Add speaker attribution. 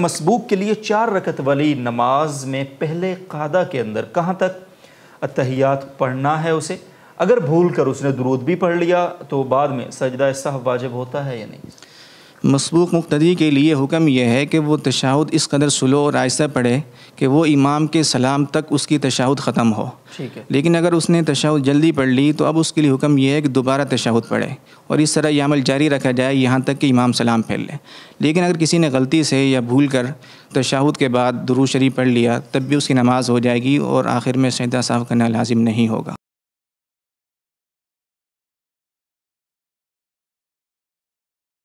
Speaker 1: मसबूक के लिए चार रकत वाली नमाज में पहले कादा के अंदर कहाँ तक अतहियात पढ़ना है उसे अगर भूल कर उसने दरूद भी पढ़ लिया तो बाद में सजदा साहब वाजिब होता है या नहीं
Speaker 2: मसबूक मुख्तदी के लिए हुक्म यह है कि वो तशाहुद इस कदर सुलो और आहिस्ता पढ़े कि वो इमाम के सलाम तक उसकी तशाहुद ख़त्म हो ठीक है लेकिन अगर उसने तशाहुद जल्दी पढ़ ली तो अब उसके लिए हुक्म यह है कि दोबारा तशाहुद पढ़े और इस तरह यह अमल जारी रखा जाए यहाँ तक कि इमाम सलाम फैल लें लेकिन अगर किसी ने गलती से या भूल कर तशाहुद के बाद दुरू शरीफ पढ़ लिया तब भी उसकी नमाज़ हो जाएगी और आखिर में सैदा साहब करना लाजिम नहीं होगा